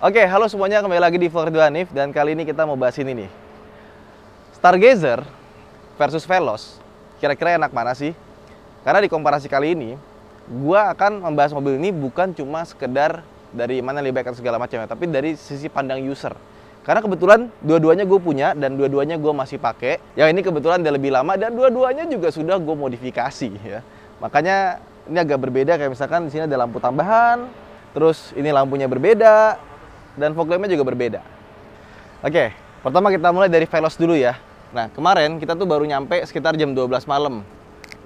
Oke, halo semuanya kembali lagi di Fordwanif dan kali ini kita mau bahas ini nih. Stargazer versus Velos, kira-kira enak mana sih? Karena di komparasi kali ini, gua akan membahas mobil ini bukan cuma sekedar dari mana lebih baik segala macam tapi dari sisi pandang user. Karena kebetulan dua-duanya gue punya dan dua-duanya gue masih pakai. Yang ini kebetulan udah lebih lama dan dua-duanya juga sudah gue modifikasi ya. Makanya ini agak berbeda kayak misalkan di sini ada lampu tambahan, terus ini lampunya berbeda, dan fog lampnya juga berbeda. Oke, pertama kita mulai dari Velos dulu ya. Nah, kemarin kita tuh baru nyampe sekitar jam 12 malam.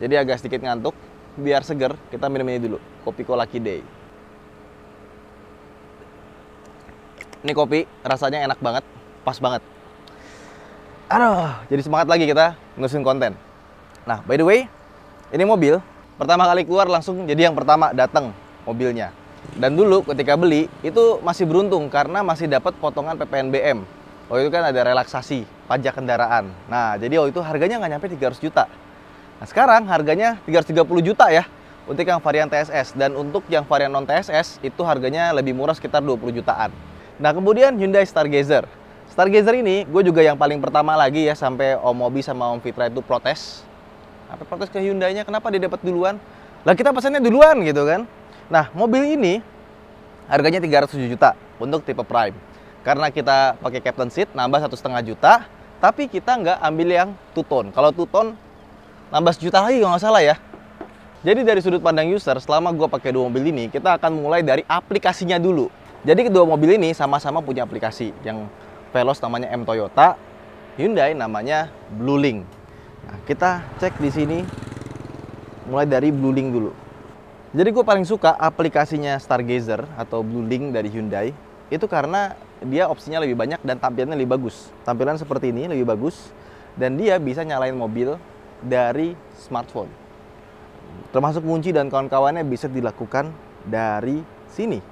Jadi agak sedikit ngantuk, biar seger kita minum ini dulu, kopi Kolaki Day. Ini kopi rasanya enak banget, pas banget. Aduh, jadi semangat lagi kita nusin konten. Nah, by the way, ini mobil pertama kali keluar langsung jadi yang pertama datang mobilnya. Dan dulu ketika beli itu masih beruntung karena masih dapat potongan PPNBM. Oh itu kan ada relaksasi pajak kendaraan. Nah, jadi oh itu harganya nggak nyampe 300 juta. Nah, sekarang harganya 330 juta ya untuk yang varian TSS dan untuk yang varian non TSS itu harganya lebih murah sekitar 20 jutaan. Nah, kemudian Hyundai Stargazer. Stargazer ini gue juga yang paling pertama lagi ya sampai Om Mobi sama Om Fitra itu protes. Apa protes ke Hyundai-nya kenapa dia dapat duluan? Lah kita pesannya duluan gitu kan. Nah, mobil ini harganya 307 juta untuk tipe prime. Karena kita pakai captain seat nambah satu setengah juta, tapi kita nggak ambil yang two tone. Kalau two tone nambah sejuta lagi kalau nggak salah ya. Jadi dari sudut pandang user, selama gue pakai dua mobil ini, kita akan mulai dari aplikasinya dulu. Jadi kedua mobil ini sama-sama punya aplikasi. Yang Veloz namanya M Toyota, Hyundai namanya Blue Link. Nah, kita cek di sini mulai dari Blue Link dulu. Jadi gue paling suka aplikasinya Stargazer atau Blue Link dari Hyundai itu karena dia opsinya lebih banyak dan tampilannya lebih bagus. Tampilan seperti ini lebih bagus dan dia bisa nyalain mobil dari smartphone. Termasuk kunci dan kawan-kawannya bisa dilakukan dari sini.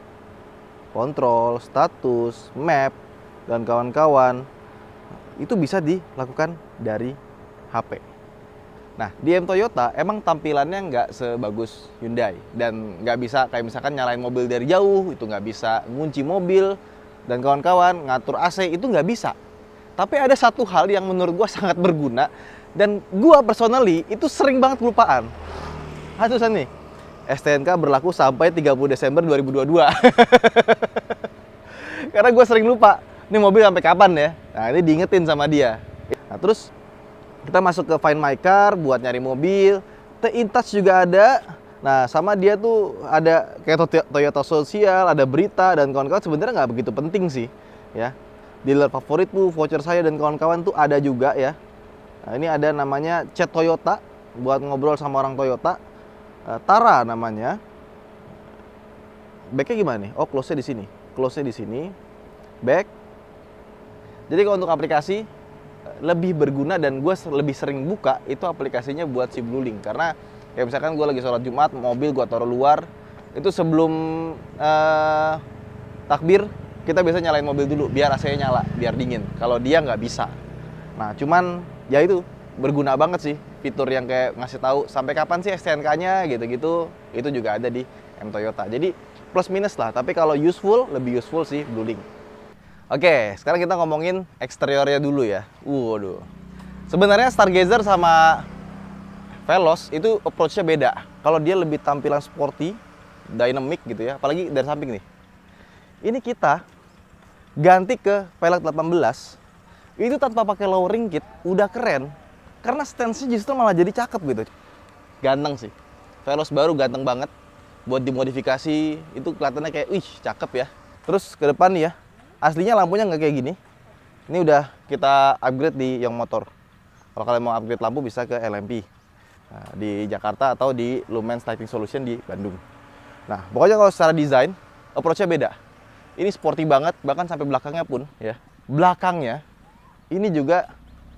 Kontrol, status, map, dan kawan-kawan itu bisa dilakukan dari HP. Nah, di M Toyota emang tampilannya nggak sebagus Hyundai dan nggak bisa kayak misalkan nyalain mobil dari jauh itu nggak bisa ngunci mobil dan kawan-kawan ngatur AC itu nggak bisa. Tapi ada satu hal yang menurut gue sangat berguna dan gue personally itu sering banget kelupaan. Hatusan nih, STNK berlaku sampai 30 Desember 2022. Karena gue sering lupa, ini mobil sampai kapan ya? Nah, ini diingetin sama dia. Nah, terus kita masuk ke Find My Car buat nyari mobil. Teintas juga ada. Nah, sama dia tuh ada kayak Toyota Sosial, ada Berita dan kawan-kawan sebenarnya nggak begitu penting sih, ya. Dealer favoritmu, voucher saya dan kawan-kawan tuh ada juga ya. Nah, ini ada namanya Chat Toyota buat ngobrol sama orang Toyota. Eh, Tara namanya. Backnya gimana nih? Oh, close-nya di sini. Close-nya di sini. Back. Jadi kalau untuk aplikasi lebih berguna dan gue lebih sering buka itu aplikasinya buat si Blue Link karena ya misalkan gue lagi sholat Jumat mobil gue taruh luar itu sebelum uh, takbir kita biasa nyalain mobil dulu biar AC-nya nyala biar dingin kalau dia nggak bisa nah cuman ya itu berguna banget sih fitur yang kayak ngasih tahu sampai kapan sih STNK-nya gitu-gitu itu juga ada di M Toyota jadi plus minus lah tapi kalau useful lebih useful sih Blue Link Oke, sekarang kita ngomongin eksteriornya dulu ya. waduh. Sebenarnya Stargazer sama Velos itu approach-nya beda. Kalau dia lebih tampilan sporty, dynamic gitu ya, apalagi dari samping nih. Ini kita ganti ke velg 18 itu tanpa pakai lowering kit udah keren karena stance-nya justru malah jadi cakep gitu. Ganteng sih. Velos baru ganteng banget buat dimodifikasi itu kelihatannya kayak wih cakep ya. Terus ke depan ya aslinya lampunya nggak kayak gini ini udah kita upgrade di yang motor kalau kalian mau upgrade lampu bisa ke LMP nah, di Jakarta atau di Lumen Lighting Solution di Bandung nah pokoknya kalau secara desain approach-nya beda ini sporty banget bahkan sampai belakangnya pun ya belakangnya ini juga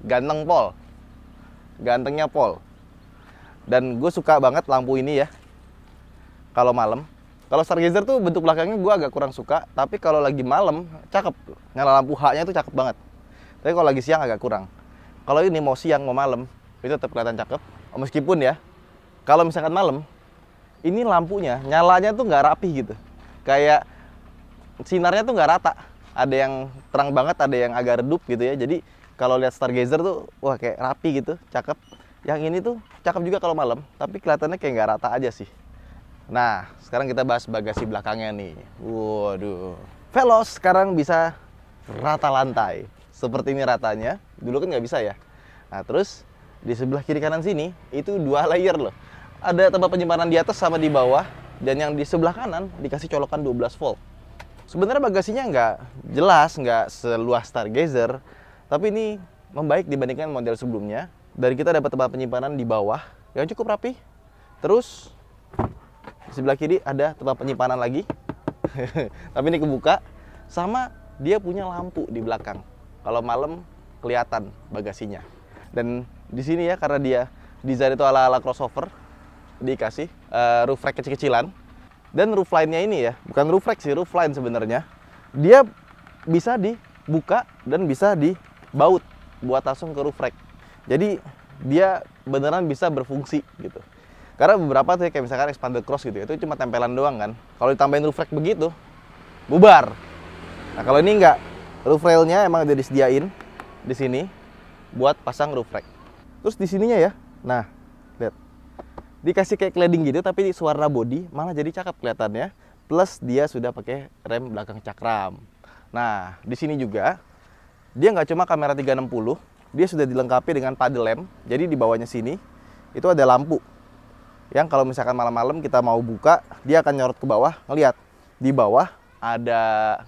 ganteng pol gantengnya pol dan gue suka banget lampu ini ya kalau malam kalau stargazer tuh bentuk belakangnya gue agak kurang suka, tapi kalau lagi malam cakep. Nyala lampu H-nya tuh cakep banget. Tapi kalau lagi siang agak kurang. Kalau ini mau siang mau malam itu tetap kelihatan cakep. Meskipun ya, kalau misalkan malam ini lampunya nyalanya tuh nggak rapi gitu. Kayak sinarnya tuh nggak rata. Ada yang terang banget, ada yang agak redup gitu ya. Jadi kalau lihat stargazer tuh wah kayak rapi gitu, cakep. Yang ini tuh cakep juga kalau malam, tapi kelihatannya kayak nggak rata aja sih. Nah, sekarang kita bahas bagasi belakangnya nih. Waduh. Velos sekarang bisa rata lantai. Seperti ini ratanya. Dulu kan nggak bisa ya. Nah, terus di sebelah kiri kanan sini itu dua layer loh. Ada tempat penyimpanan di atas sama di bawah. Dan yang di sebelah kanan dikasih colokan 12 volt. Sebenarnya bagasinya nggak jelas, nggak seluas Stargazer. Tapi ini membaik dibandingkan model sebelumnya. Dari kita dapat tempat penyimpanan di bawah yang cukup rapi. Terus sebelah kiri ada tempat penyimpanan lagi tapi ini kebuka sama dia punya lampu di belakang kalau malam kelihatan bagasinya dan di sini ya karena dia desain itu ala ala crossover dikasih uh, roof rack kecil-kecilan dan roof line-nya ini ya bukan roof rack sih roof line sebenarnya dia bisa dibuka dan bisa dibaut buat langsung ke roof rack jadi dia beneran bisa berfungsi gitu karena beberapa tuh ya, kayak misalkan expanded cross gitu, itu cuma tempelan doang kan. Kalau ditambahin roof rack begitu, bubar. Nah kalau ini enggak, roof railnya emang udah disediain di sini buat pasang roof rack. Terus di sininya ya, nah lihat dikasih kayak cladding gitu tapi suara body malah jadi cakep kelihatannya. Plus dia sudah pakai rem belakang cakram. Nah di sini juga dia nggak cuma kamera 360, dia sudah dilengkapi dengan paddle lamp. Jadi di bawahnya sini itu ada lampu yang kalau misalkan malam-malam kita mau buka dia akan nyorot ke bawah ngelihat di bawah ada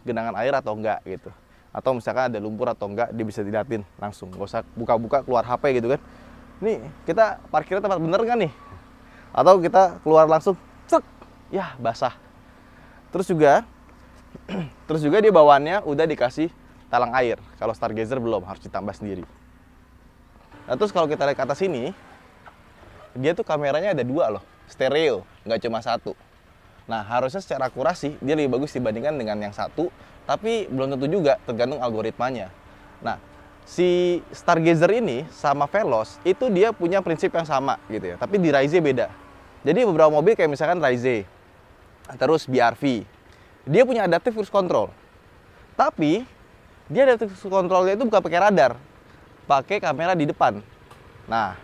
genangan air atau enggak gitu atau misalkan ada lumpur atau enggak dia bisa dilihatin langsung gak usah buka-buka keluar HP gitu kan nih kita parkirnya tempat bener kan nih atau kita keluar langsung cek ya basah terus juga terus juga dia bawaannya udah dikasih talang air kalau Stargazer belum harus ditambah sendiri nah terus kalau kita lihat ke atas sini dia tuh kameranya ada dua loh, stereo, nggak cuma satu. Nah, harusnya secara akurasi dia lebih bagus dibandingkan dengan yang satu, tapi belum tentu juga tergantung algoritmanya. Nah, si Stargazer ini sama Veloz itu dia punya prinsip yang sama gitu ya, tapi di Rise beda. Jadi beberapa mobil kayak misalkan Rise, terus BRV, dia punya adaptive cruise control. Tapi dia adaptive cruise controlnya itu bukan pakai radar, pakai kamera di depan. Nah,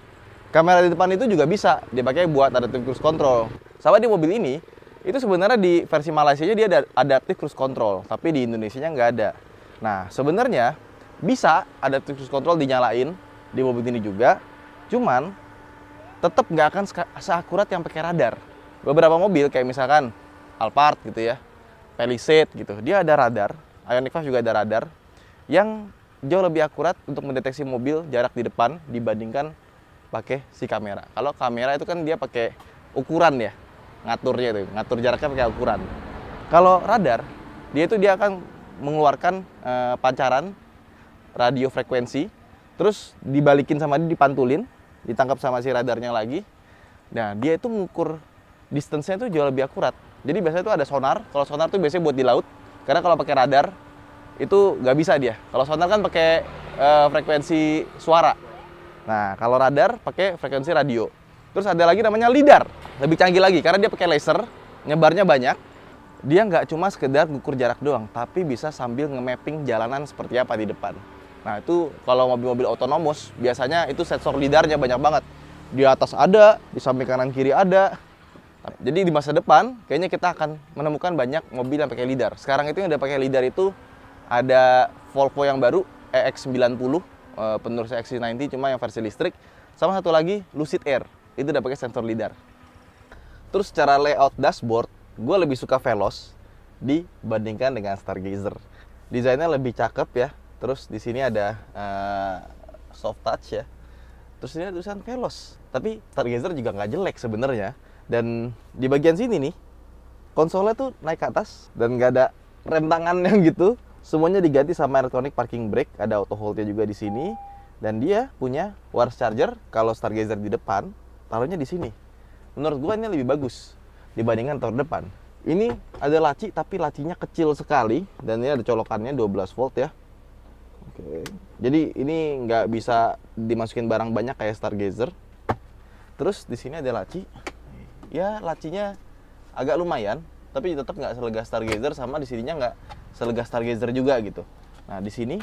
Kamera di depan itu juga bisa dipakai buat adaptive cruise control. Sama di mobil ini, itu sebenarnya di versi Malaysia dia ada adaptive cruise control, tapi di Indonesia nya nggak ada. Nah, sebenarnya bisa adaptive cruise control dinyalain di mobil ini juga, cuman tetap nggak akan seakurat yang pakai radar. Beberapa mobil kayak misalkan Alphard gitu ya, Palisade gitu, dia ada radar, Ioniq 5 juga ada radar yang jauh lebih akurat untuk mendeteksi mobil jarak di depan dibandingkan pakai si kamera. Kalau kamera itu kan dia pakai ukuran ya, ngaturnya itu, ngatur jaraknya pakai ukuran. Kalau radar, dia itu dia akan mengeluarkan e, pancaran radio frekuensi, terus dibalikin sama dia dipantulin, ditangkap sama si radarnya lagi. Nah, dia itu mengukur distance-nya itu jauh lebih akurat. Jadi biasanya itu ada sonar, kalau sonar itu biasanya buat di laut, karena kalau pakai radar itu nggak bisa dia. Kalau sonar kan pakai e, frekuensi suara. Nah, kalau radar pakai frekuensi radio. Terus ada lagi namanya lidar, lebih canggih lagi karena dia pakai laser, nyebarnya banyak. Dia nggak cuma sekedar ngukur jarak doang, tapi bisa sambil nge-mapping jalanan seperti apa di depan. Nah, itu kalau mobil-mobil otonomus biasanya itu sensor lidarnya banyak banget. Di atas ada, di samping kanan kiri ada. Jadi di masa depan, kayaknya kita akan menemukan banyak mobil yang pakai lidar. Sekarang itu yang udah pakai lidar itu ada Volvo yang baru, EX90, Eh, penerus XC90 cuma yang versi listrik sama satu lagi Lucid Air itu udah pakai sensor lidar terus secara layout dashboard gue lebih suka Veloz dibandingkan dengan Stargazer desainnya lebih cakep ya terus di sini ada uh, soft touch ya terus ini ada tulisan Veloz tapi Stargazer juga nggak jelek sebenarnya dan di bagian sini nih konsolnya tuh naik ke atas dan nggak ada rem yang gitu Semuanya diganti sama electronic parking brake, ada auto holdnya juga di sini. Dan dia punya wireless charger, kalau Stargazer di depan, taruhnya di sini. Menurut gua ini lebih bagus dibandingkan terdepan depan. Ini ada laci, tapi lacinya kecil sekali. Dan ini ada colokannya 12 volt ya. Oke. Jadi ini nggak bisa dimasukin barang banyak kayak Stargazer. Terus di sini ada laci. Ya lacinya agak lumayan, tapi tetap nggak selega Stargazer sama di sininya nggak selegas Stargazer juga gitu. Nah, di sini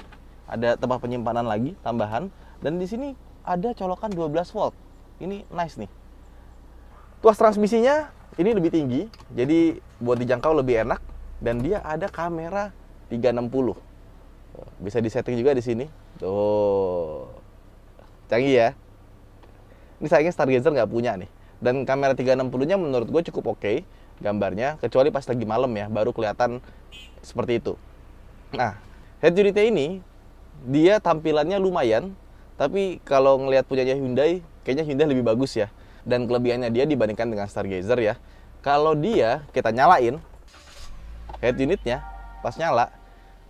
ada tempat penyimpanan lagi tambahan dan di sini ada colokan 12 volt. Ini nice nih. Tuas transmisinya ini lebih tinggi, jadi buat dijangkau lebih enak dan dia ada kamera 360. Bisa disetting juga di sini. Tuh. Canggih ya. Ini sayangnya Stargazer nggak punya nih. Dan kamera 360-nya menurut gue cukup oke. Okay gambarnya kecuali pas lagi malam ya baru kelihatan seperti itu. Nah, head unitnya ini dia tampilannya lumayan tapi kalau ngelihat punyanya Hyundai kayaknya Hyundai lebih bagus ya dan kelebihannya dia dibandingkan dengan Stargazer ya kalau dia kita nyalain head unitnya pas nyala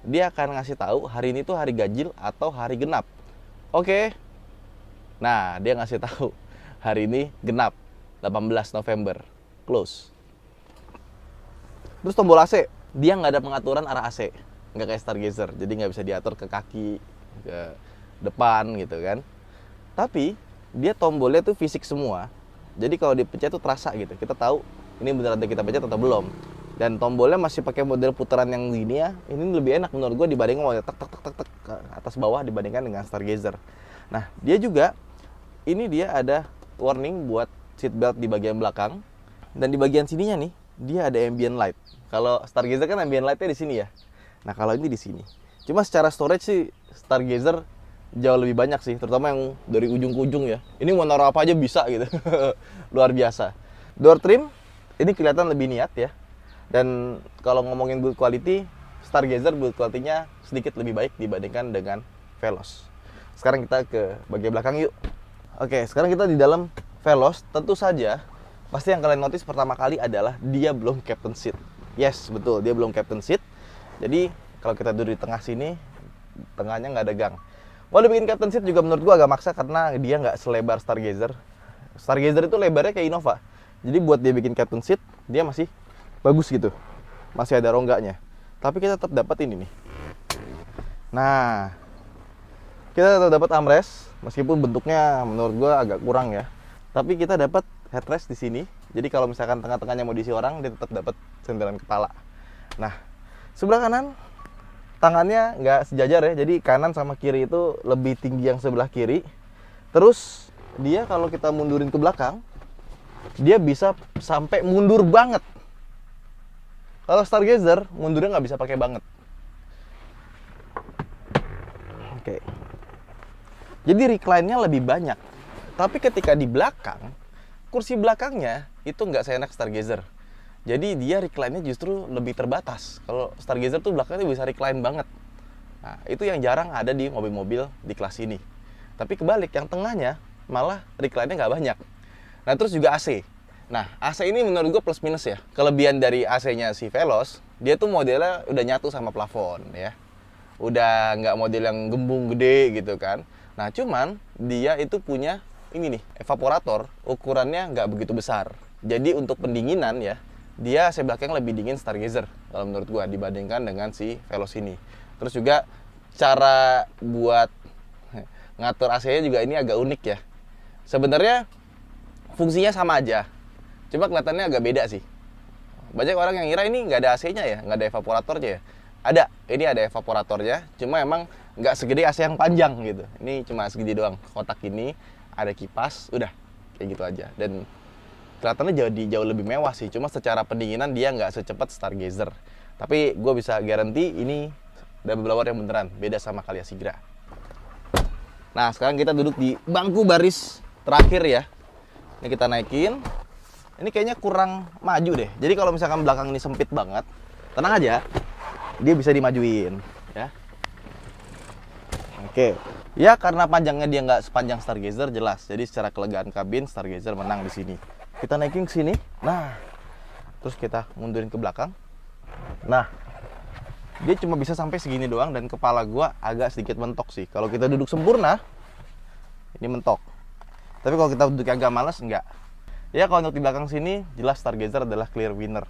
dia akan ngasih tahu hari ini tuh hari ganjil atau hari genap oke okay. nah dia ngasih tahu hari ini genap 18 November close Terus tombol AC, dia nggak ada pengaturan arah AC, nggak kayak Stargazer, jadi nggak bisa diatur ke kaki, ke depan gitu kan. Tapi dia tombolnya tuh fisik semua, jadi kalau dipencet tuh terasa gitu, kita tahu ini beneran kita pencet atau belum. Dan tombolnya masih pakai model putaran yang gini ya, ini lebih enak menurut gue dibandingkan model tek tek tek tek, tek ke atas bawah dibandingkan dengan Stargazer. Nah dia juga ini dia ada warning buat seat belt di bagian belakang dan di bagian sininya nih dia ada ambient light. Kalau Stargazer kan ambient lightnya di sini ya. Nah kalau ini di sini. Cuma secara storage sih Stargazer jauh lebih banyak sih, terutama yang dari ujung ke ujung ya. Ini mau naruh apa aja bisa gitu, luar biasa. Door trim ini kelihatan lebih niat ya. Dan kalau ngomongin build quality, Stargazer build quality-nya sedikit lebih baik dibandingkan dengan Velos. Sekarang kita ke bagian belakang yuk. Oke, sekarang kita di dalam Velos. Tentu saja pasti yang kalian notice pertama kali adalah dia belum captain seat. Yes, betul, dia belum captain seat. Jadi kalau kita duduk di tengah sini, tengahnya nggak ada gang. Mau bikin captain seat juga menurut gua agak maksa karena dia nggak selebar Stargazer. Stargazer itu lebarnya kayak Innova. Jadi buat dia bikin captain seat, dia masih bagus gitu. Masih ada rongganya. Tapi kita tetap dapat ini nih. Nah, kita tetap dapat armrest meskipun bentuknya menurut gua agak kurang ya. Tapi kita dapat headrest di sini. Jadi kalau misalkan tengah-tengahnya mau diisi orang, dia tetap dapat sentilan kepala. Nah, sebelah kanan tangannya nggak sejajar ya. Jadi kanan sama kiri itu lebih tinggi yang sebelah kiri. Terus dia kalau kita mundurin ke belakang, dia bisa sampai mundur banget. Kalau Stargazer mundurnya nggak bisa pakai banget. Oke. Jadi recline-nya lebih banyak. Tapi ketika di belakang, kursi belakangnya itu nggak seenak Stargazer. Jadi dia recline-nya justru lebih terbatas. Kalau Stargazer tuh belakangnya bisa recline banget. Nah, itu yang jarang ada di mobil-mobil di kelas ini. Tapi kebalik, yang tengahnya malah recline-nya nggak banyak. Nah, terus juga AC. Nah, AC ini menurut gue plus minus ya. Kelebihan dari AC-nya si Veloz, dia tuh modelnya udah nyatu sama plafon ya. Udah nggak model yang gembung gede gitu kan. Nah, cuman dia itu punya ini nih evaporator ukurannya nggak begitu besar. Jadi untuk pendinginan ya dia saya belakang lebih dingin Stargazer kalau menurut gua dibandingkan dengan si Velos ini. Terus juga cara buat ngatur AC-nya juga ini agak unik ya. Sebenarnya fungsinya sama aja, cuma kelihatannya agak beda sih. Banyak orang yang ngira ini nggak ada AC-nya ya, nggak ada evaporatornya ya. Ada, ini ada evaporatornya, cuma emang nggak segede AC yang panjang gitu. Ini cuma segede doang, kotak ini ada kipas udah kayak gitu aja dan kelihatannya jadi jauh lebih mewah sih cuma secara pendinginan dia nggak secepat Stargazer tapi gue bisa garanti ini double blower yang beneran beda sama Kalia Sigra nah sekarang kita duduk di bangku baris terakhir ya ini kita naikin ini kayaknya kurang maju deh jadi kalau misalkan belakang ini sempit banget tenang aja dia bisa dimajuin ya oke Ya karena panjangnya dia nggak sepanjang Stargazer jelas. Jadi secara kelegaan kabin Stargazer menang di sini. Kita naikin ke sini. Nah, terus kita mundurin ke belakang. Nah, dia cuma bisa sampai segini doang dan kepala gua agak sedikit mentok sih. Kalau kita duduk sempurna, ini mentok. Tapi kalau kita duduk agak malas enggak. Ya kalau untuk di belakang sini jelas Stargazer adalah clear winner.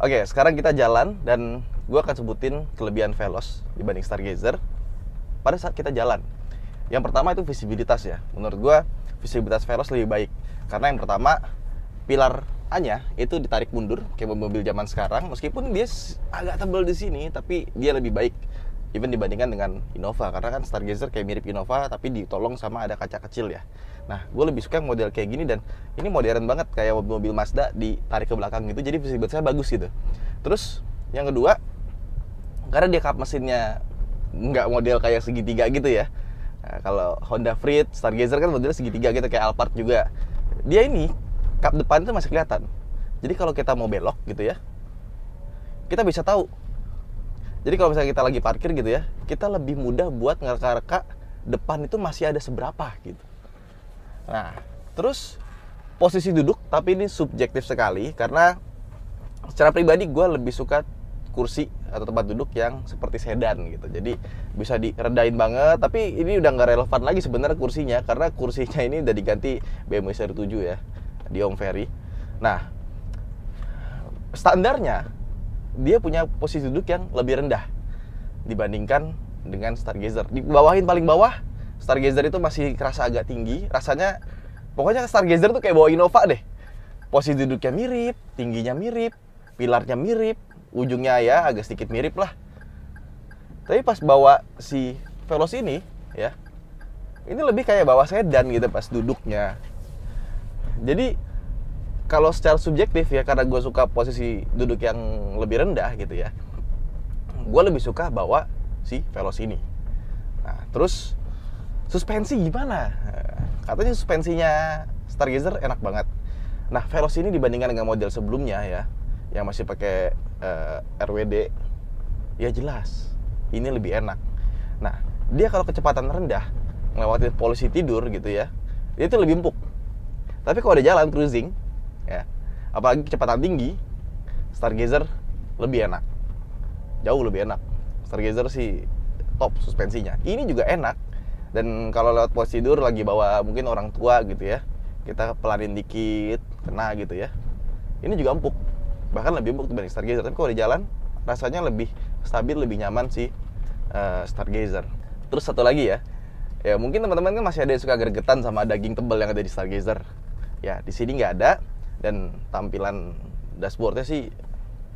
Oke, sekarang kita jalan dan gua akan sebutin kelebihan Velos dibanding Stargazer pada saat kita jalan. Yang pertama itu visibilitas ya. Menurut gue visibilitas Veloz lebih baik karena yang pertama pilar A-nya itu ditarik mundur kayak mobil zaman sekarang meskipun dia agak tebal di sini tapi dia lebih baik even dibandingkan dengan Innova karena kan Stargazer kayak mirip Innova tapi ditolong sama ada kaca kecil ya nah gue lebih suka model kayak gini dan ini modern banget kayak mobil Mazda ditarik ke belakang gitu jadi visibilitasnya bagus gitu terus yang kedua karena dia kap mesinnya nggak model kayak segitiga gitu ya nah, kalau Honda Freed Stargazer kan modelnya segitiga gitu kayak Alphard juga dia ini kap depan itu masih kelihatan jadi kalau kita mau belok gitu ya kita bisa tahu jadi kalau misalnya kita lagi parkir gitu ya kita lebih mudah buat ngerka-reka depan itu masih ada seberapa gitu nah terus posisi duduk tapi ini subjektif sekali karena secara pribadi gue lebih suka kursi atau tempat duduk yang seperti sedan gitu. Jadi bisa direndahin banget, tapi ini udah nggak relevan lagi sebenarnya kursinya karena kursinya ini udah diganti BMW seri 7 ya di Om Ferry. Nah, standarnya dia punya posisi duduk yang lebih rendah dibandingkan dengan Stargazer. Di bawahin paling bawah, Stargazer itu masih kerasa agak tinggi, rasanya pokoknya Stargazer tuh kayak bawa Innova deh. Posisi duduknya mirip, tingginya mirip, pilarnya mirip, ujungnya ya agak sedikit mirip lah tapi pas bawa si Velos ini ya ini lebih kayak bawa sedan gitu pas duduknya jadi kalau secara subjektif ya karena gue suka posisi duduk yang lebih rendah gitu ya gue lebih suka bawa si Velos ini nah terus suspensi gimana nah, katanya suspensinya Stargazer enak banget nah Velos ini dibandingkan dengan model sebelumnya ya yang masih pakai uh, eh, RWD ya jelas ini lebih enak nah dia kalau kecepatan rendah melewati polisi tidur gitu ya dia itu lebih empuk tapi kalau ada jalan cruising ya apalagi kecepatan tinggi Stargazer lebih enak jauh lebih enak Stargazer sih top suspensinya ini juga enak dan kalau lewat polisi tidur lagi bawa mungkin orang tua gitu ya kita pelanin dikit kena gitu ya ini juga empuk bahkan lebih empuk dibanding Stargazer tapi kalau di jalan rasanya lebih stabil lebih nyaman sih uh, Stargazer terus satu lagi ya ya mungkin teman-teman kan masih ada yang suka gergetan sama daging tebal yang ada di Stargazer ya di sini nggak ada dan tampilan dashboardnya sih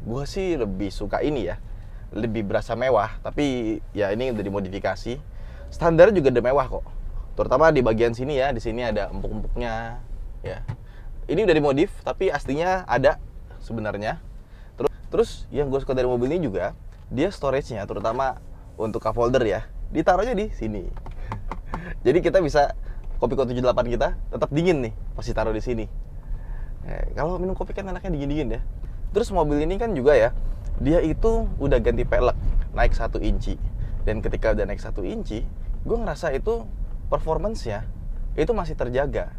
gue sih lebih suka ini ya lebih berasa mewah tapi ya ini udah dimodifikasi standar juga udah mewah kok terutama di bagian sini ya di sini ada empuk-empuknya ya ini udah dimodif tapi aslinya ada sebenarnya. Terus, terus yang gue suka dari mobil ini juga, dia storage-nya terutama untuk cup holder ya, aja di sini. Jadi kita bisa kopi kopi 78 kita tetap dingin nih pasti taruh di sini. Eh, kalau minum kopi kan enaknya dingin-dingin ya. Terus mobil ini kan juga ya, dia itu udah ganti pelek naik satu inci. Dan ketika udah naik satu inci, gue ngerasa itu performance ya itu masih terjaga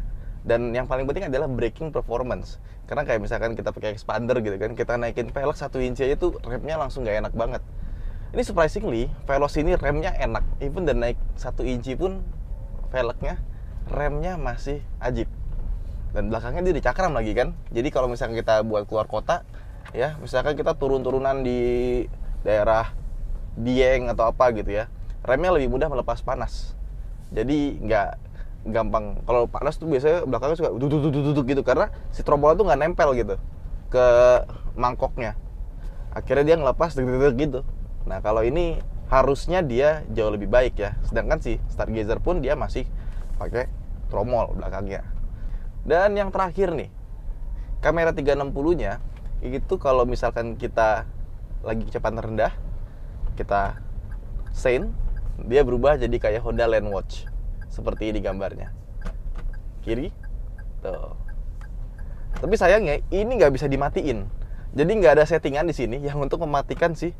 dan yang paling penting adalah breaking performance karena kayak misalkan kita pakai expander gitu kan kita naikin velg satu inci aja tuh remnya langsung gak enak banget ini surprisingly velos ini remnya enak even dan naik satu inci pun velgnya remnya masih ajib dan belakangnya dia dicakram lagi kan jadi kalau misalkan kita buat keluar kota ya misalkan kita turun-turunan di daerah Dieng atau apa gitu ya remnya lebih mudah melepas panas jadi nggak gampang kalau panas tuh biasanya belakangnya suka duduk duduk gitu karena si trombola tuh nggak nempel gitu ke mangkoknya akhirnya dia ngelepas deg gitu nah kalau ini harusnya dia jauh lebih baik ya sedangkan si stargazer pun dia masih pakai tromol belakangnya dan yang terakhir nih kamera 360 nya itu kalau misalkan kita lagi kecepatan rendah kita sein dia berubah jadi kayak Honda Land Watch seperti ini gambarnya kiri tuh tapi sayangnya ini nggak bisa dimatiin jadi nggak ada settingan di sini yang untuk mematikan si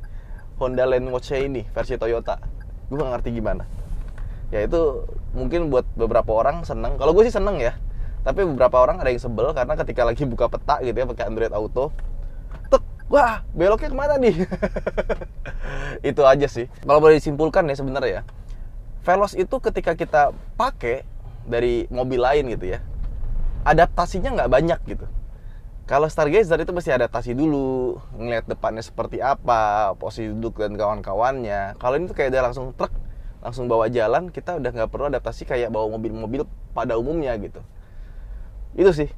Honda Land watch ini versi Toyota gue gak ngerti gimana ya itu mungkin buat beberapa orang seneng kalau gue sih seneng ya tapi beberapa orang ada yang sebel karena ketika lagi buka peta gitu ya pakai Android Auto tek wah beloknya kemana nih itu aja sih kalau boleh disimpulkan ya sebenarnya ya Velos itu ketika kita pakai dari mobil lain gitu ya, adaptasinya nggak banyak gitu. Kalau Stargazer itu mesti adaptasi dulu, ngeliat depannya seperti apa, posisi duduk dan kawan-kawannya. Kalau ini tuh kayak udah langsung truk, langsung bawa jalan, kita udah nggak perlu adaptasi kayak bawa mobil-mobil pada umumnya gitu. Itu sih.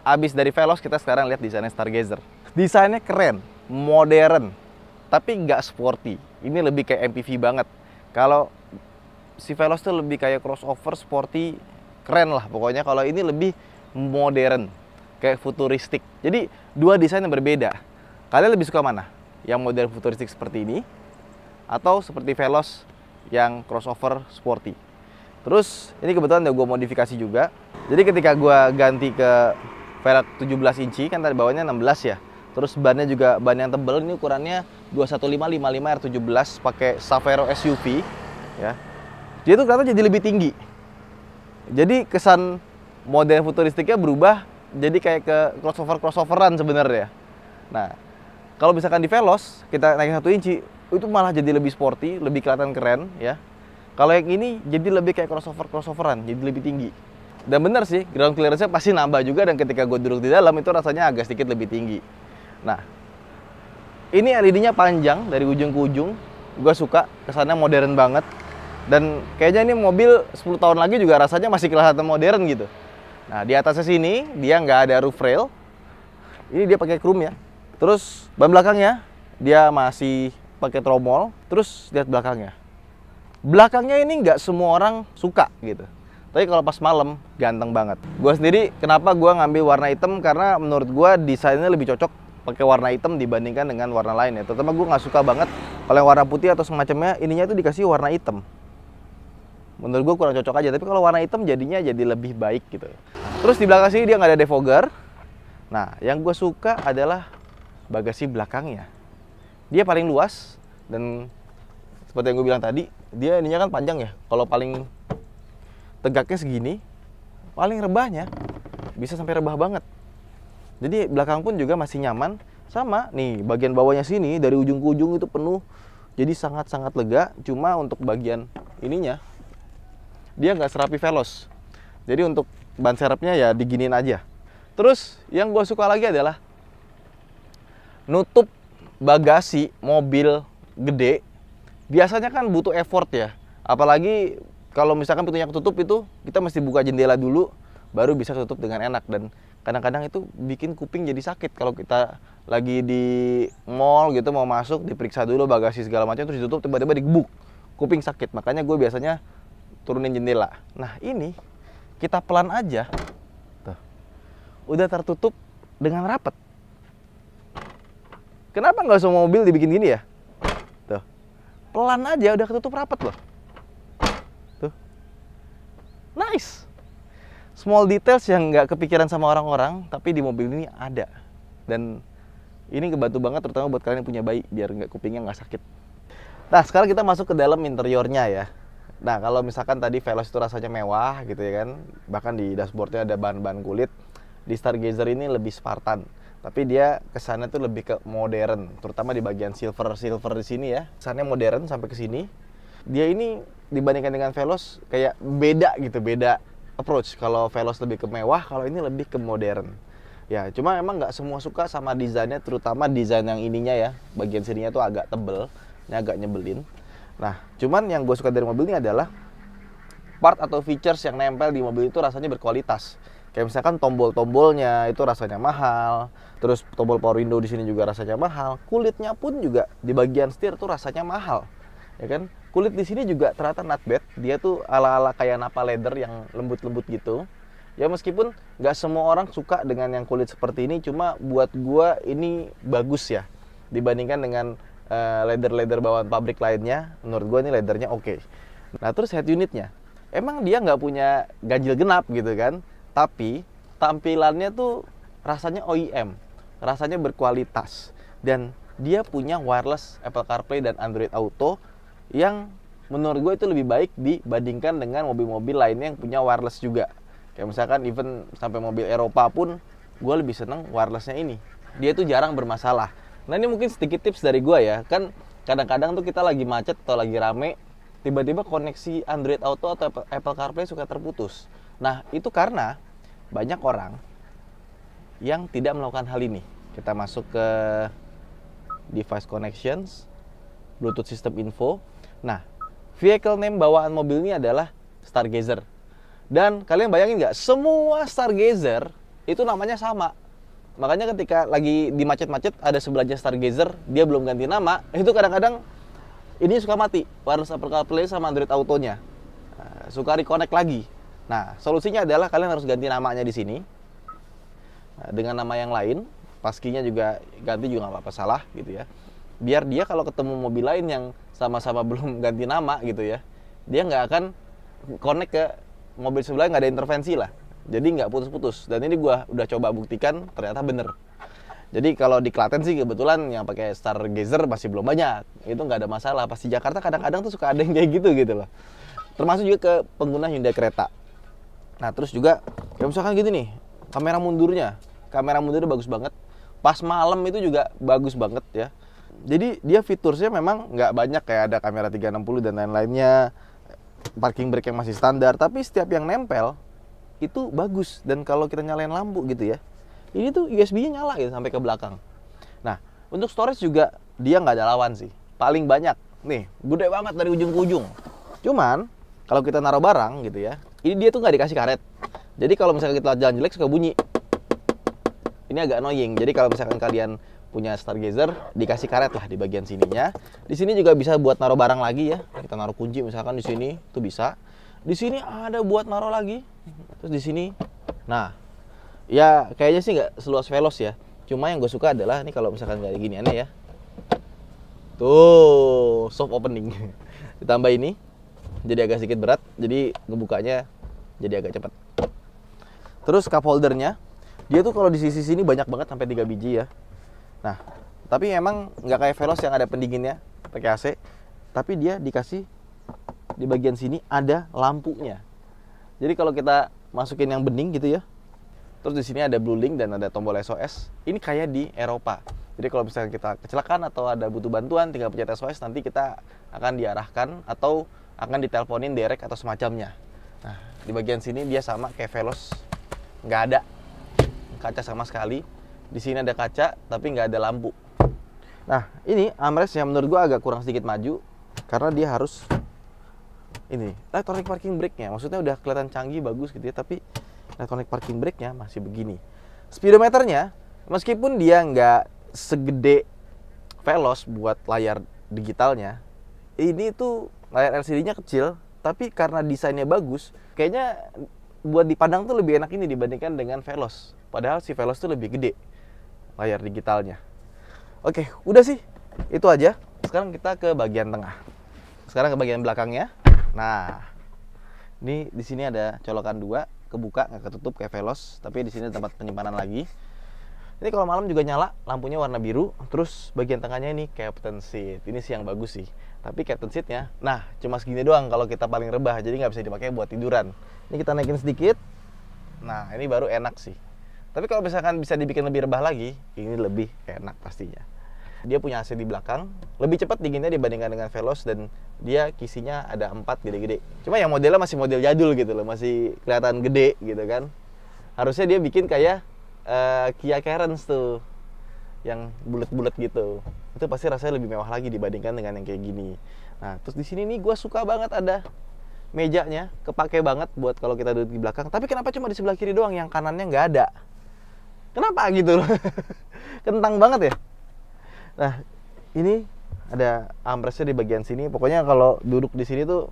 Abis dari Velos kita sekarang lihat desainnya Stargazer. Desainnya keren, modern, tapi nggak sporty. Ini lebih kayak MPV banget. Kalau si Veloz tuh lebih kayak crossover sporty keren lah pokoknya kalau ini lebih modern kayak futuristik jadi dua desain yang berbeda kalian lebih suka mana yang modern futuristik seperti ini atau seperti Veloz yang crossover sporty terus ini kebetulan udah gue modifikasi juga jadi ketika gue ganti ke velg 17 inci kan tadi bawahnya 16 ya terus bannya juga ban yang tebel ini ukurannya 21555 R17 pakai Savero SUV ya dia itu kelihatan jadi lebih tinggi. Jadi kesan model futuristiknya berubah jadi kayak ke crossover crossoveran sebenarnya. Nah, kalau misalkan di Veloz kita naik satu inci itu malah jadi lebih sporty, lebih kelihatan keren ya. Kalau yang ini jadi lebih kayak crossover crossoveran, jadi lebih tinggi. Dan benar sih, ground clearance-nya pasti nambah juga dan ketika gue duduk di dalam itu rasanya agak sedikit lebih tinggi. Nah, ini LED-nya panjang dari ujung ke ujung. Gue suka, kesannya modern banget dan kayaknya ini mobil 10 tahun lagi juga rasanya masih kelihatan modern gitu. Nah, di atasnya sini dia nggak ada roof rail. Ini dia pakai chrome ya. Terus ban belakangnya dia masih pakai tromol. Terus lihat belakangnya. Belakangnya ini nggak semua orang suka gitu. Tapi kalau pas malam ganteng banget. Gue sendiri kenapa gue ngambil warna hitam karena menurut gue desainnya lebih cocok pakai warna hitam dibandingkan dengan warna lain ya. Terutama gue nggak suka banget kalau yang warna putih atau semacamnya ininya itu dikasih warna hitam menurut gue kurang cocok aja tapi kalau warna hitam jadinya jadi lebih baik gitu terus di belakang sini dia nggak ada defogger nah yang gue suka adalah bagasi belakangnya dia paling luas dan seperti yang gue bilang tadi dia ininya kan panjang ya kalau paling tegaknya segini paling rebahnya bisa sampai rebah banget jadi belakang pun juga masih nyaman sama nih bagian bawahnya sini dari ujung ke ujung itu penuh jadi sangat-sangat lega cuma untuk bagian ininya dia nggak serapi Velos. Jadi untuk ban serapnya ya diginin aja. Terus yang gue suka lagi adalah nutup bagasi mobil gede biasanya kan butuh effort ya. Apalagi kalau misalkan pintunya ketutup itu kita mesti buka jendela dulu baru bisa ketutup dengan enak dan kadang-kadang itu bikin kuping jadi sakit kalau kita lagi di mall gitu mau masuk diperiksa dulu bagasi segala macam terus ditutup tiba-tiba digebuk kuping sakit makanya gue biasanya turunin jendela. Nah ini kita pelan aja, tuh, udah tertutup dengan rapet. Kenapa nggak semua mobil dibikin gini ya? Tuh, pelan aja udah ketutup rapet loh. Tuh, nice. Small details yang nggak kepikiran sama orang-orang, tapi di mobil ini ada. Dan ini kebantu banget terutama buat kalian yang punya bayi biar nggak kupingnya nggak sakit. Nah sekarang kita masuk ke dalam interiornya ya. Nah kalau misalkan tadi Veloz itu rasanya mewah gitu ya kan, bahkan di dashboardnya ada bahan-bahan kulit. Di Stargazer ini lebih Spartan, tapi dia kesannya tuh lebih ke modern, terutama di bagian silver silver di sini ya. Kesannya modern sampai ke sini. Dia ini dibandingkan dengan Veloz kayak beda gitu, beda approach. Kalau Veloz lebih ke mewah, kalau ini lebih ke modern. Ya, cuma emang nggak semua suka sama desainnya, terutama desain yang ininya ya. Bagian sininya tuh agak tebel, ini agak nyebelin Nah, cuman yang gue suka dari mobil ini adalah part atau features yang nempel di mobil itu rasanya berkualitas. Kayak misalkan tombol-tombolnya itu rasanya mahal, terus tombol power window di sini juga rasanya mahal, kulitnya pun juga di bagian setir tuh rasanya mahal. Ya kan? Kulit di sini juga ternyata not bad. Dia tuh ala-ala kayak napa leather yang lembut-lembut gitu. Ya meskipun nggak semua orang suka dengan yang kulit seperti ini, cuma buat gua ini bagus ya dibandingkan dengan Eh, leather-leather bawaan pabrik lainnya menurut gue ini ledernya oke okay. nah terus head unitnya emang dia nggak punya ganjil genap gitu kan tapi tampilannya tuh rasanya OEM rasanya berkualitas dan dia punya wireless Apple CarPlay dan Android Auto yang menurut gue itu lebih baik dibandingkan dengan mobil-mobil lainnya yang punya wireless juga kayak misalkan even sampai mobil Eropa pun gue lebih seneng wirelessnya ini dia tuh jarang bermasalah Nah ini mungkin sedikit tips dari gue ya, kan kadang-kadang tuh kita lagi macet atau lagi rame, tiba-tiba koneksi Android Auto atau Apple CarPlay suka terputus. Nah itu karena banyak orang yang tidak melakukan hal ini. Kita masuk ke device connections, Bluetooth system info. Nah, vehicle name bawaan mobil ini adalah Stargazer. Dan kalian bayangin nggak, semua Stargazer itu namanya sama makanya ketika lagi di macet-macet ada sebelahnya Stargazer dia belum ganti nama itu kadang-kadang ini suka mati wireless Apple CarPlay sama Android Autonya nya suka reconnect lagi nah solusinya adalah kalian harus ganti namanya di sini nah, dengan nama yang lain paskinya juga ganti juga nggak apa-apa salah gitu ya biar dia kalau ketemu mobil lain yang sama-sama belum ganti nama gitu ya dia nggak akan connect ke mobil sebelah nggak ada intervensi lah jadi nggak putus-putus dan ini gue udah coba buktikan ternyata bener jadi kalau di Klaten sih kebetulan yang pakai Star Gazer masih belum banyak itu nggak ada masalah pasti Jakarta kadang-kadang tuh suka ada yang kayak gitu gitu loh termasuk juga ke pengguna Hyundai kereta nah terus juga ya misalkan gitu nih kamera mundurnya kamera mundurnya bagus banget pas malam itu juga bagus banget ya jadi dia fiturnya memang nggak banyak kayak ada kamera 360 dan lain-lainnya parking brake yang masih standar tapi setiap yang nempel itu bagus dan kalau kita nyalain lampu gitu ya ini tuh USB-nya nyala gitu sampai ke belakang nah untuk storage juga dia nggak ada lawan sih paling banyak nih gede banget dari ujung ke ujung cuman kalau kita naruh barang gitu ya ini dia tuh nggak dikasih karet jadi kalau misalnya kita jalan jelek suka bunyi ini agak annoying jadi kalau misalkan kalian punya stargazer dikasih karet lah di bagian sininya di sini juga bisa buat naruh barang lagi ya kita naruh kunci misalkan di sini tuh bisa di sini ada buat naruh lagi terus di sini nah ya kayaknya sih nggak seluas velos ya cuma yang gue suka adalah ini kalau misalkan kayak gini aneh ya tuh soft opening ditambah ini jadi agak sedikit berat jadi ngebukanya jadi agak cepat terus cup holdernya dia tuh kalau di sisi sini banyak banget sampai 3 biji ya nah tapi emang nggak kayak Velos yang ada pendinginnya pakai AC tapi dia dikasih di bagian sini ada lampunya. Jadi kalau kita masukin yang bening gitu ya. Terus di sini ada blue link dan ada tombol SOS. Ini kayak di Eropa. Jadi kalau misalnya kita kecelakaan atau ada butuh bantuan, tinggal pencet SOS nanti kita akan diarahkan atau akan diteleponin derek atau semacamnya. Nah, di bagian sini dia sama kayak Velos. Nggak ada kaca sama sekali. Di sini ada kaca, tapi nggak ada lampu. Nah, ini armrest yang menurut gua agak kurang sedikit maju karena dia harus ini electronic parking brake-nya maksudnya udah kelihatan canggih bagus gitu ya tapi electronic parking brake-nya masih begini speedometernya meskipun dia nggak segede Velos buat layar digitalnya ini tuh layar LCD-nya kecil tapi karena desainnya bagus kayaknya buat dipandang tuh lebih enak ini dibandingkan dengan Velos padahal si Velos tuh lebih gede layar digitalnya oke udah sih itu aja sekarang kita ke bagian tengah sekarang ke bagian belakangnya Nah, ini di sini ada colokan dua, kebuka nggak ketutup kayak velos, tapi di sini tempat penyimpanan lagi. Ini kalau malam juga nyala, lampunya warna biru. Terus bagian tengahnya ini captain seat. Ini sih yang bagus sih. Tapi captain seatnya, nah cuma segini doang kalau kita paling rebah, jadi nggak bisa dipakai buat tiduran. Ini kita naikin sedikit. Nah, ini baru enak sih. Tapi kalau misalkan bisa dibikin lebih rebah lagi, ini lebih enak pastinya dia punya AC di belakang lebih cepat dinginnya dibandingkan dengan Veloz dan dia kisinya ada empat gede-gede cuma yang modelnya masih model jadul gitu loh masih kelihatan gede gitu kan harusnya dia bikin kayak uh, Kia Carens tuh yang bulat-bulat gitu itu pasti rasanya lebih mewah lagi dibandingkan dengan yang kayak gini nah terus di sini nih gue suka banget ada mejanya kepake banget buat kalau kita duduk di belakang tapi kenapa cuma di sebelah kiri doang yang kanannya nggak ada kenapa gitu loh kentang banget ya Nah, ini ada ampresnya di bagian sini. Pokoknya kalau duduk di sini tuh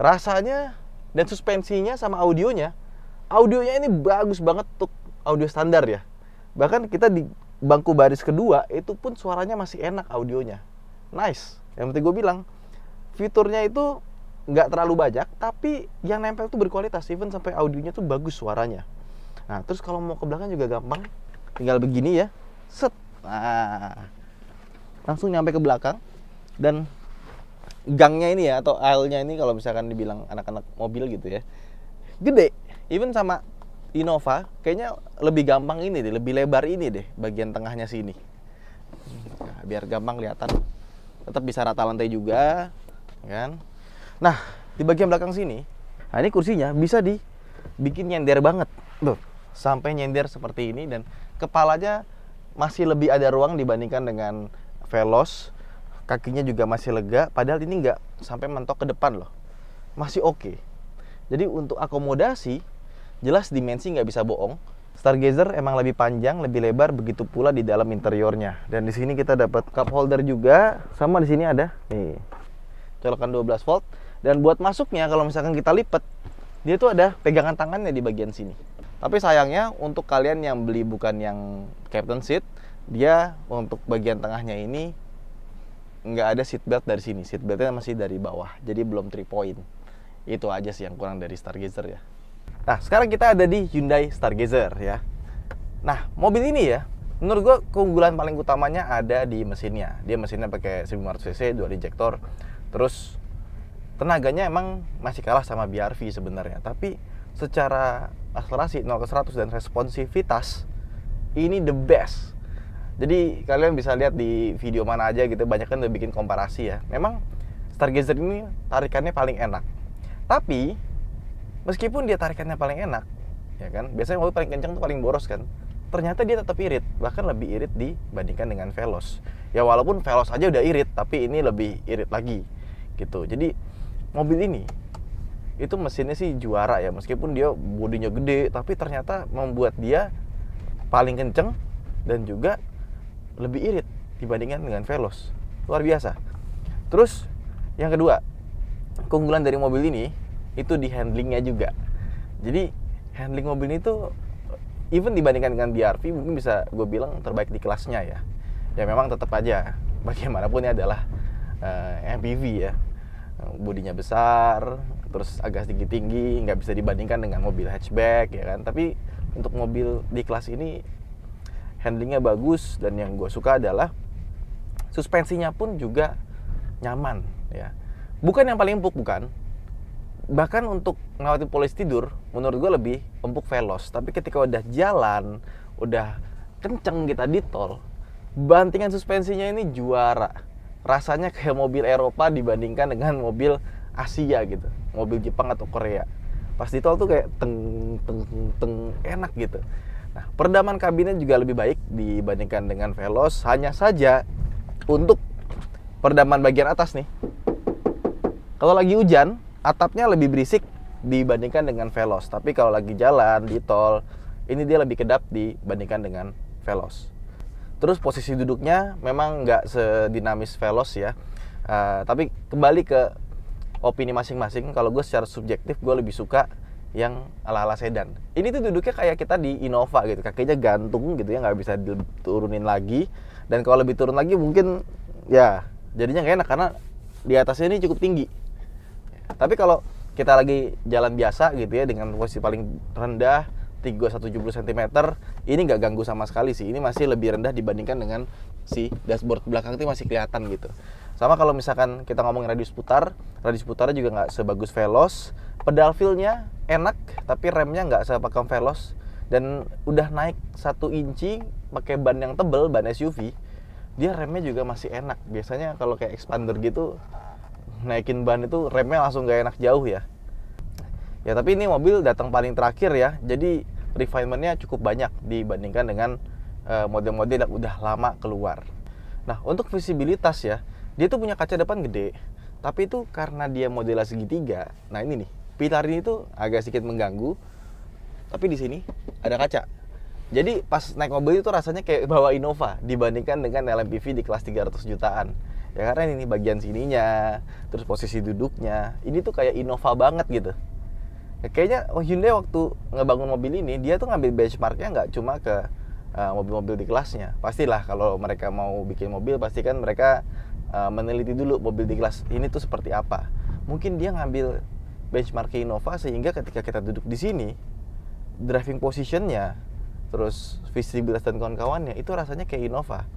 rasanya dan suspensinya sama audionya, audionya ini bagus banget untuk audio standar ya. Bahkan kita di bangku baris kedua itu pun suaranya masih enak audionya. Nice. Yang penting gue bilang fiturnya itu nggak terlalu banyak, tapi yang nempel tuh berkualitas. Even sampai audionya tuh bagus suaranya. Nah, terus kalau mau ke belakang juga gampang. Tinggal begini ya. Set, Nah, langsung nyampe ke belakang dan gangnya ini ya atau aisle-nya ini kalau misalkan dibilang anak-anak mobil gitu ya. Gede, even sama Innova kayaknya lebih gampang ini deh, lebih lebar ini deh bagian tengahnya sini. Nah, biar gampang kelihatan. Tetap bisa rata lantai juga, kan? Nah, di bagian belakang sini, nah ini kursinya bisa dibikin nyender banget. Tuh, sampai nyender seperti ini dan kepalanya masih lebih ada ruang dibandingkan dengan Veloz kakinya juga masih lega padahal ini nggak sampai mentok ke depan loh masih oke okay. jadi untuk akomodasi jelas dimensi nggak bisa bohong Stargazer emang lebih panjang, lebih lebar, begitu pula di dalam interiornya. Dan di sini kita dapat cup holder juga, sama di sini ada nih colokan 12 volt. Dan buat masuknya kalau misalkan kita lipat, dia tuh ada pegangan tangannya di bagian sini. Tapi sayangnya untuk kalian yang beli bukan yang captain seat, dia untuk bagian tengahnya ini nggak ada seat belt dari sini. Seat beltnya masih dari bawah, jadi belum 3 point. Itu aja sih yang kurang dari Stargazer ya. Nah, sekarang kita ada di Hyundai Stargazer ya. Nah, mobil ini ya, menurut gue keunggulan paling utamanya ada di mesinnya. Dia mesinnya pakai 1500 cc, dua injektor. Terus tenaganya emang masih kalah sama BRV sebenarnya, tapi secara akselerasi 0 ke 100 dan responsivitas ini the best. Jadi kalian bisa lihat di video mana aja gitu banyak kan udah bikin komparasi ya. Memang Stargazer ini tarikannya paling enak. Tapi meskipun dia tarikannya paling enak, ya kan? Biasanya mobil paling kencang tuh paling boros kan. Ternyata dia tetap irit, bahkan lebih irit dibandingkan dengan Veloz Ya walaupun Veloz aja udah irit, tapi ini lebih irit lagi gitu. Jadi mobil ini itu mesinnya sih juara ya meskipun dia bodinya gede tapi ternyata membuat dia paling kenceng dan juga lebih irit dibandingkan dengan Veloz luar biasa terus yang kedua keunggulan dari mobil ini itu di handlingnya juga jadi handling mobil ini tuh even dibandingkan dengan BRV mungkin bisa gue bilang terbaik di kelasnya ya ya memang tetap aja bagaimanapun ini adalah uh, eh, MPV ya bodinya besar terus agak sedikit tinggi nggak bisa dibandingkan dengan mobil hatchback ya kan tapi untuk mobil di kelas ini handlingnya bagus dan yang gue suka adalah suspensinya pun juga nyaman ya bukan yang paling empuk bukan bahkan untuk ngawati polis tidur menurut gue lebih empuk velos tapi ketika udah jalan udah kenceng kita di tol bantingan suspensinya ini juara rasanya kayak mobil Eropa dibandingkan dengan mobil Asia gitu mobil Jepang atau Korea pas di tol tuh kayak teng teng teng enak gitu nah peredaman kabinnya juga lebih baik dibandingkan dengan Veloz hanya saja untuk peredaman bagian atas nih kalau lagi hujan atapnya lebih berisik dibandingkan dengan Veloz tapi kalau lagi jalan di tol ini dia lebih kedap dibandingkan dengan Veloz terus posisi duduknya memang nggak sedinamis Veloz ya Uh, tapi kembali ke opini masing-masing kalau gue secara subjektif gue lebih suka yang ala-ala sedan. Ini tuh duduknya kayak kita di Innova gitu, kakinya gantung gitu ya nggak bisa diturunin lagi. Dan kalau lebih turun lagi mungkin ya jadinya nggak enak karena di atasnya ini cukup tinggi. Tapi kalau kita lagi jalan biasa gitu ya dengan posisi paling rendah 3170 cm ini nggak ganggu sama sekali sih ini masih lebih rendah dibandingkan dengan si dashboard belakang itu masih kelihatan gitu sama kalau misalkan kita ngomongin radius putar, radius putarnya juga nggak sebagus Velos. Pedal feelnya enak, tapi remnya nggak sepakem Velos. Dan udah naik satu inci pakai ban yang tebel, ban SUV, dia remnya juga masih enak. Biasanya kalau kayak expander gitu, naikin ban itu remnya langsung nggak enak jauh ya. Ya tapi ini mobil datang paling terakhir ya, jadi refinementnya cukup banyak dibandingkan dengan eh, model-model yang udah lama keluar. Nah untuk visibilitas ya, dia tuh punya kaca depan gede tapi itu karena dia modelnya segitiga nah ini nih pilar ini tuh agak sedikit mengganggu tapi di sini ada kaca jadi pas naik mobil itu rasanya kayak bawa Innova dibandingkan dengan LMPV di kelas 300 jutaan ya karena ini bagian sininya terus posisi duduknya ini tuh kayak Innova banget gitu ya, kayaknya oh Hyundai waktu ngebangun mobil ini dia tuh ngambil benchmarknya nggak cuma ke eh, mobil-mobil uh, di kelasnya pastilah kalau mereka mau bikin mobil pasti kan mereka Eh, meneliti dulu mobil di kelas ini tuh seperti apa. Mungkin dia ngambil benchmark Innova sehingga ketika kita duduk di sini driving positionnya terus visibilitas dan kawan-kawannya itu rasanya kayak Innova.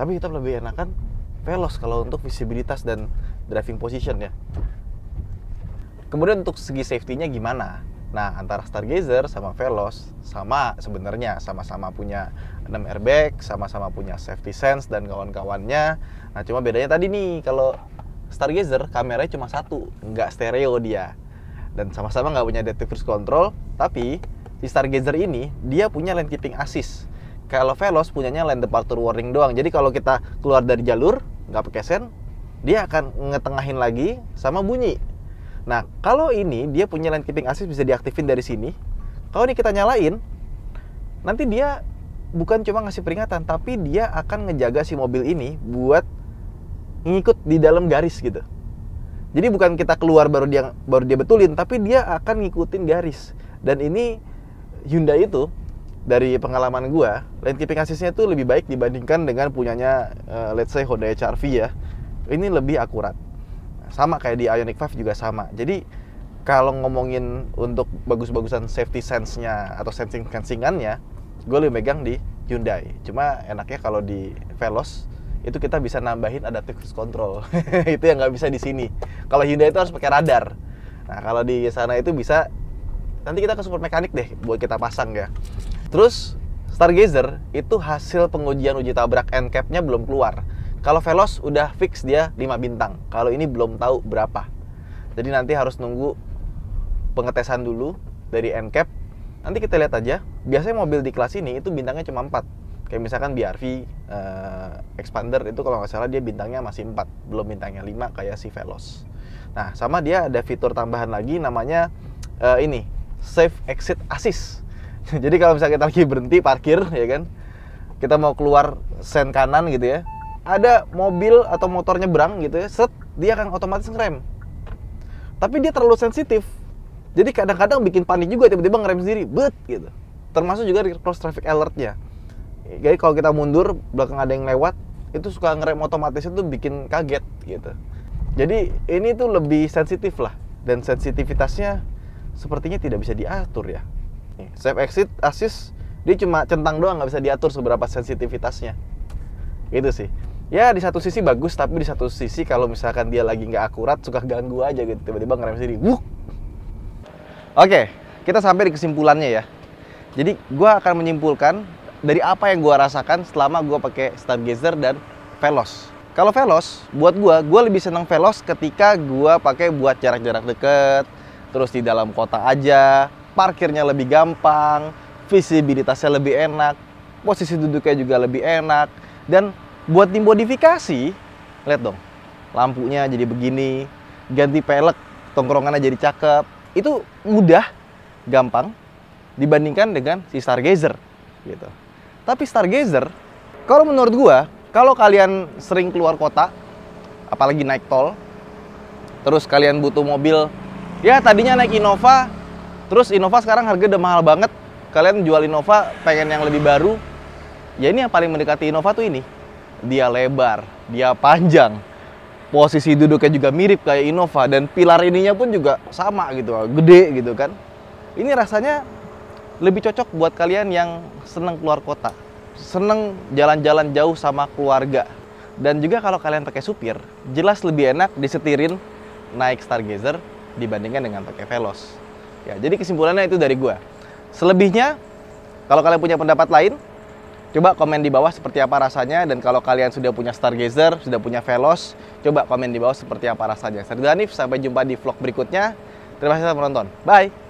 Tapi kita lebih enakan Velos kalau untuk visibilitas dan driving position ya. Kemudian untuk segi safety-nya gimana? Nah, antara Stargazer sama Velos sama sebenarnya sama-sama punya 6 airbag, sama-sama punya safety sense dan kawan-kawannya Nah, cuma bedanya tadi nih kalau Stargazer kameranya cuma satu, nggak stereo dia. Dan sama-sama nggak punya adaptive cruise control, tapi di Stargazer ini dia punya lane keeping assist. Kalau Velos punyanya lane departure warning doang. Jadi kalau kita keluar dari jalur, nggak pakai sen, dia akan ngetengahin lagi sama bunyi. Nah, kalau ini dia punya lane keeping assist bisa diaktifin dari sini. Kalau ini kita nyalain, nanti dia bukan cuma ngasih peringatan, tapi dia akan ngejaga si mobil ini buat ngikut di dalam garis gitu. Jadi bukan kita keluar baru dia baru dia betulin, tapi dia akan ngikutin garis. Dan ini Hyundai itu dari pengalaman gua, lane keeping assistnya itu lebih baik dibandingkan dengan punyanya uh, let's say Honda HR-V ya. Ini lebih akurat. Sama kayak di Ioniq 5 juga sama. Jadi kalau ngomongin untuk bagus-bagusan safety sense-nya atau sensing sensingannya, gue lebih megang di Hyundai. Cuma enaknya kalau di Veloz itu kita bisa nambahin adaptive cruise control itu yang nggak bisa di sini kalau Hyundai itu harus pakai radar nah kalau di sana itu bisa nanti kita ke super mekanik deh buat kita pasang ya terus Stargazer itu hasil pengujian uji tabrak NCAP-nya belum keluar kalau Veloz udah fix dia 5 bintang kalau ini belum tahu berapa jadi nanti harus nunggu pengetesan dulu dari NCAP nanti kita lihat aja biasanya mobil di kelas ini itu bintangnya cuma 4 kayak misalkan BRV uh, eh, Expander itu kalau nggak salah dia bintangnya masih 4 belum bintangnya 5 kayak si Veloz nah sama dia ada fitur tambahan lagi namanya uh, ini Safe Exit Assist jadi kalau misalnya kita lagi berhenti parkir ya kan kita mau keluar sen kanan gitu ya ada mobil atau motor nyebrang gitu ya set dia akan otomatis ngerem tapi dia terlalu sensitif jadi kadang-kadang bikin panik juga tiba-tiba ngerem sendiri bet gitu termasuk juga cross traffic alertnya jadi kalau kita mundur belakang ada yang lewat itu suka ngerem otomatis itu bikin kaget gitu jadi ini tuh lebih sensitif lah dan sensitivitasnya sepertinya tidak bisa diatur ya safe exit assist dia cuma centang doang nggak bisa diatur seberapa sensitivitasnya gitu sih ya di satu sisi bagus tapi di satu sisi kalau misalkan dia lagi nggak akurat suka ganggu aja gitu tiba-tiba ngerem sendiri Wuh! oke kita sampai di kesimpulannya ya jadi gue akan menyimpulkan dari apa yang gue rasakan selama gue pakai Stargazer dan Velos. Kalau Velos, buat gue, gue lebih senang Velos ketika gue pakai buat jarak-jarak deket, terus di dalam kota aja, parkirnya lebih gampang, visibilitasnya lebih enak, posisi duduknya juga lebih enak, dan buat dimodifikasi, lihat dong, lampunya jadi begini, ganti pelek, tongkrongannya jadi cakep, itu mudah, gampang, dibandingkan dengan si Stargazer gitu. Tapi Stargazer, kalau menurut gue, kalau kalian sering keluar kota, apalagi naik tol, terus kalian butuh mobil, ya tadinya naik Innova, terus Innova sekarang harga udah mahal banget, kalian jual Innova pengen yang lebih baru, ya ini yang paling mendekati Innova tuh ini. Dia lebar, dia panjang, posisi duduknya juga mirip kayak Innova dan pilar ininya pun juga sama gitu, gede gitu kan. Ini rasanya lebih cocok buat kalian yang seneng keluar kota, seneng jalan-jalan jauh sama keluarga. Dan juga kalau kalian pakai supir, jelas lebih enak disetirin naik Stargazer dibandingkan dengan pakai Velos. Ya, jadi kesimpulannya itu dari gue. Selebihnya, kalau kalian punya pendapat lain, coba komen di bawah seperti apa rasanya. Dan kalau kalian sudah punya Stargazer, sudah punya Velos, coba komen di bawah seperti apa rasanya. Saya Danif, sampai jumpa di vlog berikutnya. Terima kasih telah menonton. Bye!